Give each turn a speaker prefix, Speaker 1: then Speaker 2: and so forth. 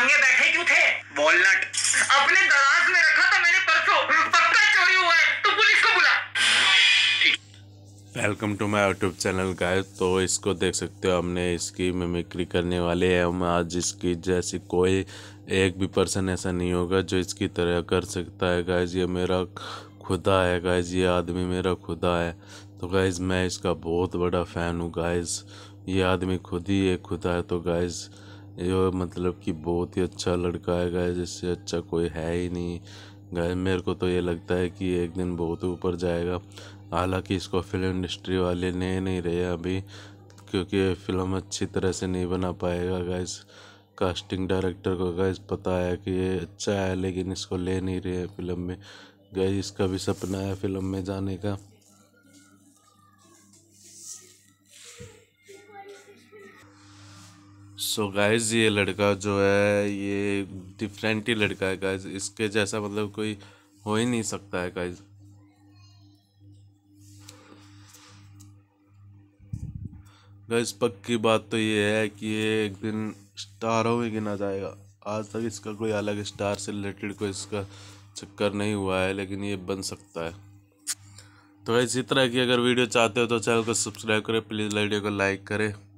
Speaker 1: मांगे बैठे क्यों थे वॉलनट अपने दराज में रखा था तो मैंने परसों पक्का चोरी हुआ है तो पुलिस को बुला
Speaker 2: welcome to my YouTube channel guys तो इसको देख सकते हो हमने इसकी मिमिक्री करने वाले हैं हम आज इसकी जैसी कोई एक भी पर्सन ऐसा नहीं होगा जो इसकी तरह कर सकता है गाइस ये मेरा खुदा है गाइस ये आदमी मेरा खुदा है तो गाइस मैं इसका बहुत बड़ा फ़ैन हूँ गाइस ये आदमी खुद ही एक खुदा है तो गाइज़ यो मतलब कि बहुत ही अच्छा लड़का है गाय जिससे अच्छा कोई है ही नहीं गाय मेरे को तो ये लगता है कि एक दिन बहुत ऊपर जाएगा हालांकि इसको फिल्म इंडस्ट्री वाले ले नहीं रहे अभी क्योंकि फिल्म अच्छी तरह से नहीं बना पाएगा गाइस कास्टिंग डायरेक्टर को गाइस पता है कि ये अच्छा है लेकिन इसको ले नहीं रहे हैं फिल्म में गाइस इसका भी सपना है फिल्म में जाने का सो so गाइज ये लड़का जो है ये डिफरेंट ही लड़का है गाइज इसके जैसा मतलब कोई हो ही नहीं सकता है गाइज गाइज पक्की बात तो ये है कि ये एक दिन स्टारों में गिना जाएगा आज तक इसका कोई अलग स्टार से रिलेटेड कोई इसका चक्कर नहीं हुआ है लेकिन ये बन सकता है तो इसी तरह की अगर वीडियो चाहते हो तो चैनल को सब्सक्राइब करें प्लीज़ वीडियो को लाइक करें